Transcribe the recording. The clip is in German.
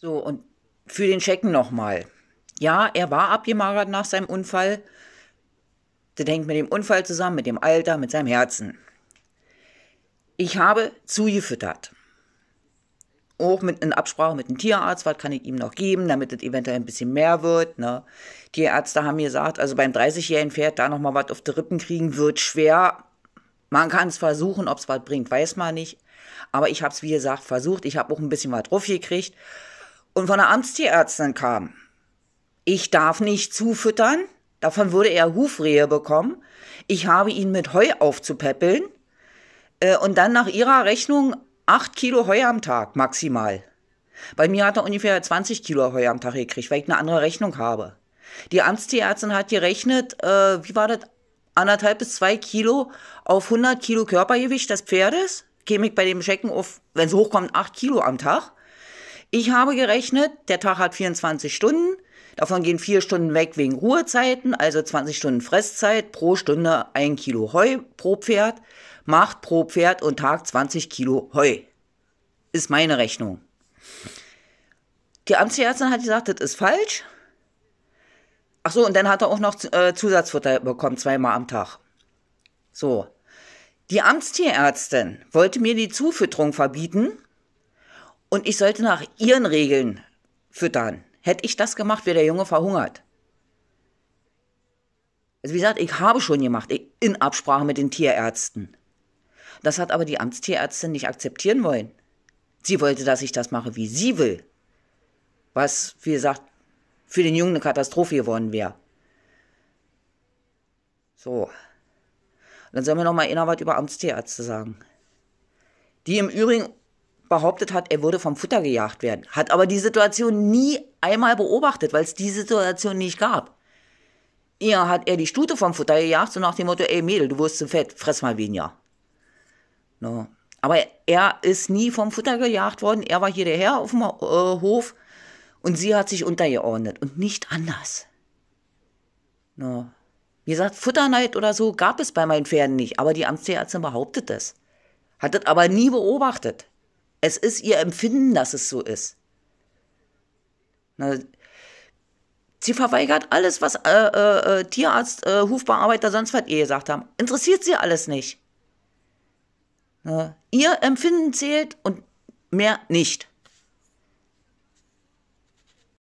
So, und für den Schecken nochmal. Ja, er war abgemagert nach seinem Unfall. Das hängt mit dem Unfall zusammen, mit dem Alter, mit seinem Herzen. Ich habe zugefüttert. Auch mit einer Absprache mit dem Tierarzt, was kann ich ihm noch geben, damit es eventuell ein bisschen mehr wird. Ne? Tierärzte haben mir gesagt, also beim 30-jährigen Pferd da nochmal was auf die Rippen kriegen, wird schwer. Man kann es versuchen, ob es was bringt, weiß man nicht. Aber ich habe es, wie gesagt, versucht. Ich habe auch ein bisschen was drauf gekriegt und von der Amtstierärztin kam. Ich darf nicht zufüttern, davon würde er Hufrehe bekommen. Ich habe ihn mit Heu aufzupäppeln äh, und dann nach ihrer Rechnung acht Kilo Heu am Tag maximal. Bei mir hat er ungefähr 20 Kilo Heu am Tag gekriegt, weil ich eine andere Rechnung habe. Die Amtstierärztin hat gerechnet, äh, wie war das, anderthalb bis zwei Kilo auf 100 Kilo Körpergewicht des Pferdes. Käme ich bei dem Schecken auf, wenn es hochkommt, acht Kilo am Tag. Ich habe gerechnet, der Tag hat 24 Stunden. Davon gehen vier Stunden weg wegen Ruhezeiten, also 20 Stunden Fresszeit, pro Stunde ein Kilo Heu pro Pferd, macht pro Pferd und Tag 20 Kilo Heu. Ist meine Rechnung. Die Amtsärztin hat gesagt, das ist falsch. Ach so, und dann hat er auch noch äh, Zusatzfutter bekommen, zweimal am Tag. So. Die Amtstierärztin wollte mir die Zufütterung verbieten und ich sollte nach ihren Regeln füttern. Hätte ich das gemacht, wäre der Junge verhungert. Also wie gesagt, ich habe schon gemacht, in Absprache mit den Tierärzten. Das hat aber die Amtstierärztin nicht akzeptieren wollen. Sie wollte, dass ich das mache, wie sie will. Was, wie gesagt, für den Jungen eine Katastrophe geworden wäre. So. Dann sollen wir noch mal innerhalb über Amtstierärzte sagen. Die im Übrigen behauptet hat, er würde vom Futter gejagt werden, hat aber die Situation nie einmal beobachtet, weil es die Situation nicht gab. Eher hat er die Stute vom Futter gejagt, so nach dem Motto, ey Mädel, du wirst zu fett, fress mal weniger. No. Aber er ist nie vom Futter gejagt worden, er war hier der Herr auf dem äh, Hof und sie hat sich untergeordnet und nicht anders. No. Wie gesagt, Futterneid oder so gab es bei meinen Pferden nicht, aber die Amtsärztin behauptet es. Hat das aber nie beobachtet. Es ist ihr Empfinden, dass es so ist. Ne? Sie verweigert alles, was äh, äh, äh, Tierarzt, äh, Hufbearbeiter, sonst was ihr gesagt haben. Interessiert sie alles nicht. Ne? Ihr Empfinden zählt und mehr nicht.